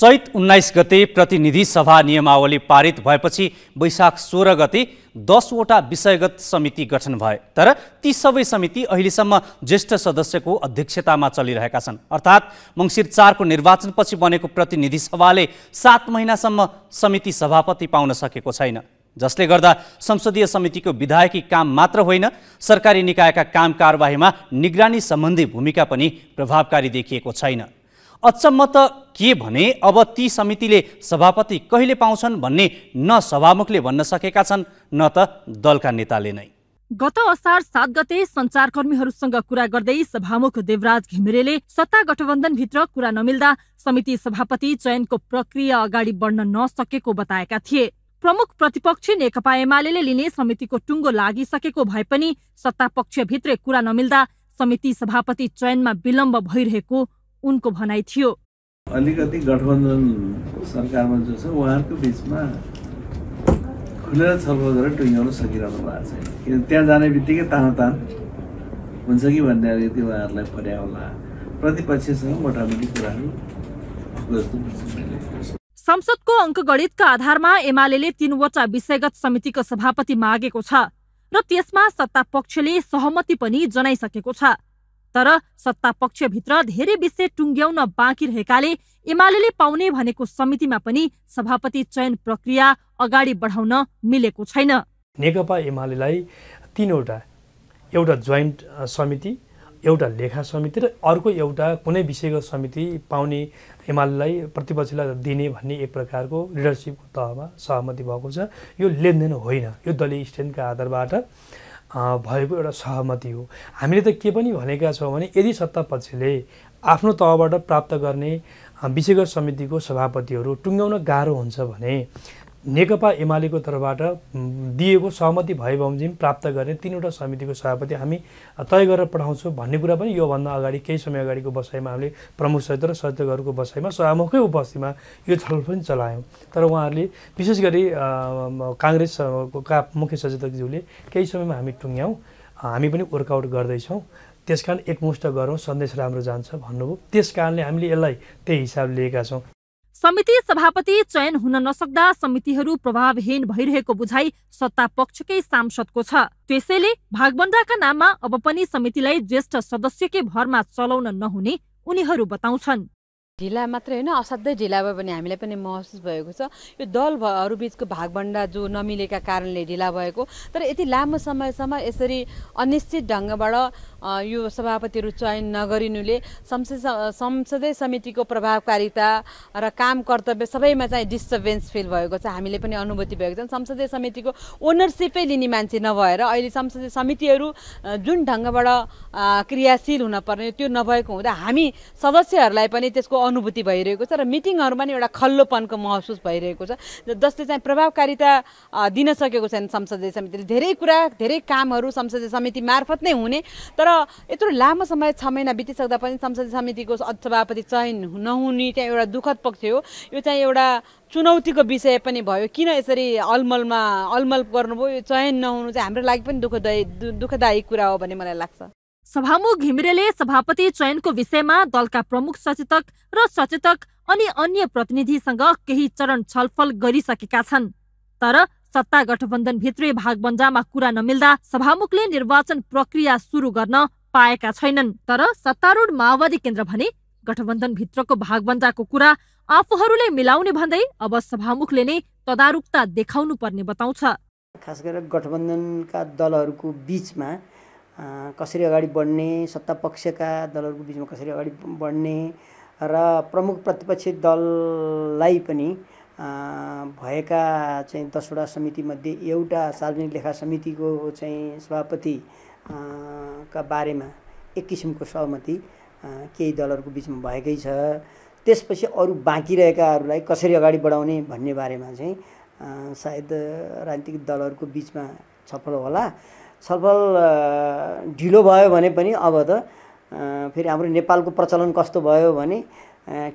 चैत उन्नाइस गते प्रतिनिधि सभा नियमावली पारित भएपछि वैशाख सोह्र गते दसवटा विषयगत समिति गठन भए तर ती सबै समिति अहिलेसम्म ज्येष्ठ सदस्यको अध्यक्षतामा चलिरहेका छन् अर्थात् मङ्सिर चारको निर्वाचनपछि बनेको प्रतिनिधि सभाले सात महिनासम्म समिति सभापति पाउन सकेको छैन जसले गर्दा संसदीय समितिको विधायकी काम मात्र होइन सरकारी निकायका काम कारवाहीमा निगरानी सम्बन्धी भूमिका पनि प्रभावकारी देखिएको छैन अचम्म त के भने अब ती समितिले सभापति कहिले पाउँछन् भन्ने न सभामुखले भन्न सकेका छन् न त दलका नेताले नै गत असार सात गते सञ्चारकर्मीहरूसँग कुरा गर्दै सभामुख देवराज घिमिरेले सत्ता गठबन्धनभित्र कुरा नमिल्दा समिति सभापति चयनको प्रक्रिया अगाडि बढ्न नसकेको बताएका थिए प्रमुख प्रतिपक्षी नेकपा एमाले लिने समितिको टुङ्गो लागिसकेको भए पनि सत्तापक्षभित्रै कुरा नमिल्दा समिति सभापति चयनमा विलम्ब भइरहेको उनको भनाइ थियो अलिकति गठबन्धन सरकारमा जो छ उहाँहरूको बिचमा खुलेर छलफल गरेर टुङ्ग्याउन सकिरहनु भएको छैन किन त्यहाँ जाने बित्तिकै तानातान हुन्छ कि भन्ने अलिकति उहाँहरूलाई पर्या होला प्रतिपक्षसँग मोटामोटी कुराहरू संसदको अङ्कगणितका आधारमा एमाले तीनवटा विषयगत समितिको सभापति मागेको छ र त्यसमा सत्ता पक्षले सहमति पनि जनाइसकेको छ तर सत्ता पक्षभित्र धेरै विषय टुङ्ग्याउन बाँकी रहेकाले एमाले पाउने भनेको समितिमा पनि सभापति चयन प्रक्रिया अगाडि बढाउन मिलेको छैन नेकपा एमालेलाई तिनवटा एउटा जोइन्ट समिति एउटा लेखा समिति र अर्को एउटा कुनै विषयको समिति पाउने एमालेलाई प्रतिपक्षलाई दिने भन्ने एक प्रकारको लिडरसिपको तहमा सहमति भएको छ यो लेनदेन होइन यो दलीय स्ट्यान्डका आधारबाट भएको एउटा सहमति हो हामीले त के पनि भनेका छौँ भने यदि सत्ता पक्षले आफ्नो तहबाट प्राप्त गर्ने विषयगत समितिको सभापतिहरू टुङ्ग्याउन गाह्रो हुन्छ भने नेकपा एमालेको तर्फबाट दिएको सहमति भए बमोजिम प्राप्त गर्ने तिनवटा समितिको सभापति हामी तय गरेर पठाउँछौँ भन्ने कुरा पनि योभन्दा अगाडि केही समय अगाडिको बसाइमा हामीले प्रमुख सचिव र सचिवहरूको बसाइमा सभामुखकै उपस्थितिमा यो छलफल पनि चलायौँ तर उहाँहरूले विशेष गरी काङ्ग्रेसका मुख्य सचेतकज्यूले केही समयमा हामी टुङ्ग्यौँ हामी पनि वर्कआउट गर्दैछौँ त्यस कारण एकमुष्ट गरौँ सन्देश राम्रो जान्छ भन्नुभयो त्यस कारणले हामीले यसलाई त्यही हिसाब लिएका छौँ समिति सभापति चयन हुन नसक्दा समितिहरू प्रभावहीन भइरहेको बुझाइ सत्ता सांसद सांसदको छ त्यसैले नाम नाममा अब पनि समितिलाई ज्येष्ठ सदस्यकै भरमा चलाउन नहुने उनीहरू बताउँछन् ढिला मात्रै होइन असाध्यै ढिला भयो भने हामीलाई पनि महसुस भएको छ यो दल हरू बिचको भागभन्डा जो नमिलेका कारणले ढिला भएको तर यति लामो समयसम्म यसरी अनिश्चित ढङ्गबाट यो सभापतिहरू चयन नगरिनुले संसद संसदीय समितिको प्रभावकारिता र काम कर्तव्य सबैमा चाहिँ डिस्टर्बेन्स फिल भएको छ हामीले पनि अनुभूति भएको छ संसदीय समितिको ओनरसिपै लिने मान्छे नभएर अहिले संसदीय समितिहरू जुन ढङ्गबाट क्रियाशील हुनपर्ने त्यो नभएको हुँदा हामी सदस्यहरूलाई पनि त्यसको अनुभूति भइरहेको छ र मिटिङहरूमा नि एउटा खल्लोपनको महसुस भइरहेको छ जसले चाहिँ प्रभावकारिता दिन सकेको छैन संसदीय समितिले धेरै कुरा धेरै कामहरू संसदीय समिति मार्फत नै हुने तर यत्रो लामो समय छ महिना बितिसक्दा पनि संसदीय समितिको सभापति चयन नहुने त्यहाँ एउटा दुःखद पक्ष हो यो चाहिँ एउटा चुनौतीको विषय पनि भयो किन यसरी अलमलमा अलमल गर्नुभयो यो चयन नहुनु चाहिँ हाम्रो लागि पनि दुःखदायी दुःखदायी कुरा हो भन्ने मलाई लाग्छ सभामुख घिमिरेले सभापति चयनको विषयमा दलका प्रमुख सचेतक र सचेतक अनि अन्य प्रतिनिधिसँग केही चरण छलफल गरिसकेका छन् तर सत्ता गठबन्धनभित्रै भागबन्जामा कुरा नमिल्दा सभामुखले निर्वाचन प्रक्रिया सुरु गर्न पाएका छैनन् तर सत्तारूढ माओवादी केन्द्र भने गठबन्धनभित्रको भागबन्जाको कुरा आफूहरूले मिलाउने भन्दै अब सभामुखले नै तदारुकता देखाउनु पर्ने बताउँछ खास गरेर गठबन्धनका दलहरूको बिचमा कसरी अगाडि बढ्ने सत्ता पक्षका दलहरूको बिचमा कसरी अगाडि बढ्ने र प्रमुख प्रतिपक्षी दललाई पनि भएका चाहिँ दसवटा समितिमध्ये एउटा सार्वजनिक लेखा समितिको चाहिँ सभापति का बारेमा एक किसिमको सहमति केही दलहरूको बिचमा भएकै छ त्यसपछि अरू बाँकी रहेकाहरूलाई कसरी अगाडि बढाउने भन्ने बारेमा चाहिँ सायद राजनीतिक दलहरूको बिचमा छलफल होला छलफल ढिलो भयो भने पनि अब त फेरि हाम्रो नेपालको प्रचलन कस्तो भयो भने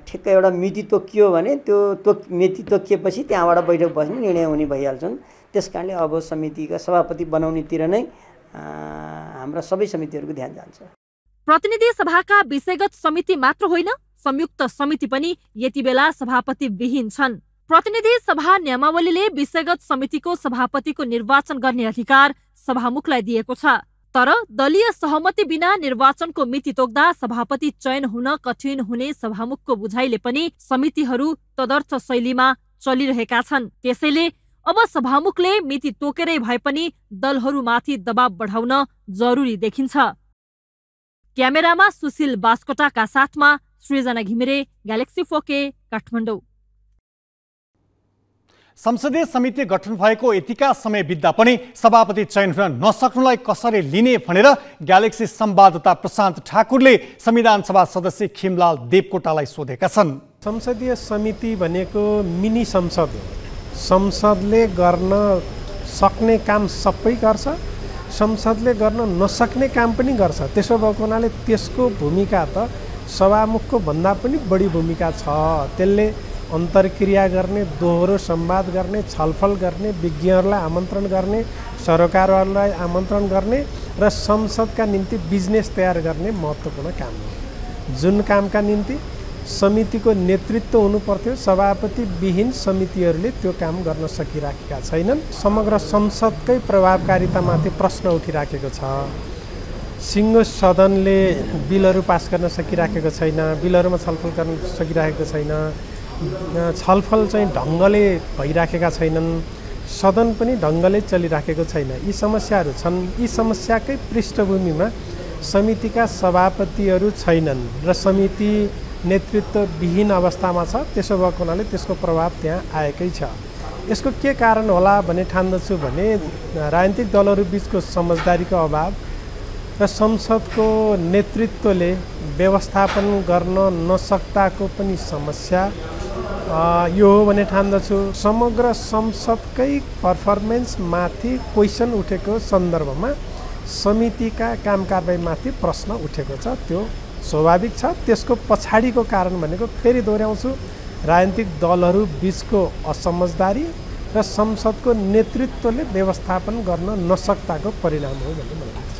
ठिक्क एउटा मिति तोकियो भने त्यो तोक मिति तोकिएपछि त्यहाँबाट बैठक बस्ने निर्णय हुने भइहाल्छन् त्यस कारणले अब समितिका सभापति बनाउनेतिर नै हाम्रा सबै समितिहरूको ध्यान जान्छ प्रतिनिधि सभाका विषयगत समिति मात्र होइन संयुक्त समिति पनि यति बेला सभापति विहीन छन् प्रतिनिधि सभा नियमावलीले विषयगत समितिको सभापतिको निर्वाचन गर्ने अधिकार सभामुखलाई दिएको छ तर दलीय सहमति बिना निर्वाचनको मिति तोक्दा सभापति चयन हुन कठिन हुने सभामुखको बुझाइले पनि समितिहरू तदर्थ शैलीमा चलिरहेका छन् त्यसैले अब सभामुखले मिति तोकेरै भए पनि दलहरूमाथि दबाव बढाउन जरुरी देखिन्छ क्यामेरामा सुशील बास्कोटाका साथमा सृजना घिमिरे ग्यालेक्सी फोके काठमाडौँ संसदीय समिति गठन भएको यतिका समय बित्दा पनि सभापति चयन हुन नसक्नुलाई कसरी लिने भनेर ग्यालेक्सी संवाददाता प्रशान्त ठाकुरले संविधान सभा सदस्य खिमलाल देवकोटालाई सोधेका छन् संसदीय समिति भनेको मिनी संसद हो संसदले गर्न सक्ने काम सबै गर्छ संसदले गर्न नसक्ने काम पनि गर्छ त्यसो भएको हुनाले त्यसको भूमिका त सभामुखको भन्दा पनि बढी भूमिका छ त्यसले अन्तर्क्रिया गर्ने दोहोरो संवाद गर्ने छलफल गर्ने विज्ञहरूलाई आमन्त्रण गर्ने सरकारहरूलाई आमन्त्रण गर्ने र संसदका निम्ति बिजनेस तयार गर्ने महत्त्वपूर्ण काम हो जुन कामका निम्ति समितिको नेतृत्व हुनुपर्थ्यो सभापतिविहीन समितिहरूले त्यो काम गर्न सकिराखेका छैनन् समग्र संसदकै प्रभावकारितामाथि प्रश्न उठिराखेको छ सिङ्गो सदनले बिलहरू पास गर्न सकिराखेको छैन बिलहरूमा छलफल गर्न सकिराखेको छैन छलफल चाहिँ ढङ्गले भइराखेका छैनन् सदन पनि ढङ्गले चलिराखेको छैन यी समस्याहरू छन् यी समस्याकै पृष्ठभूमिमा समितिका सभापतिहरू छैनन् र समिति नेतृत्वविहीन अवस्थामा छ त्यसो भएको हुनाले त्यसको प्रभाव त्यहाँ आएकै छ यसको के कारण होला भन्ने ठान्दछु भने राजनीतिक दलहरू बिचको समझदारीको अभाव र संसदको नेतृत्वले व्यवस्थापन गर्न नसक्दाको पनि समस्या यो हो भने ठान्दछु समग्र संसदकै पर्फर्मेन्समाथि क्वेसन उठेको सन्दर्भमा समितिका काम कारवाहीमाथि प्रश्न उठेको छ त्यो स्वाभाविक छ त्यसको पछाडिको कारण भनेको फेरि दोहोऱ्याउँछु राजनीतिक दलहरू बिचको असमझदारी र संसदको नेतृत्वले व्यवस्थापन गर्न नसक्ताको परिणाम हो भन्ने मलाई लाग्छ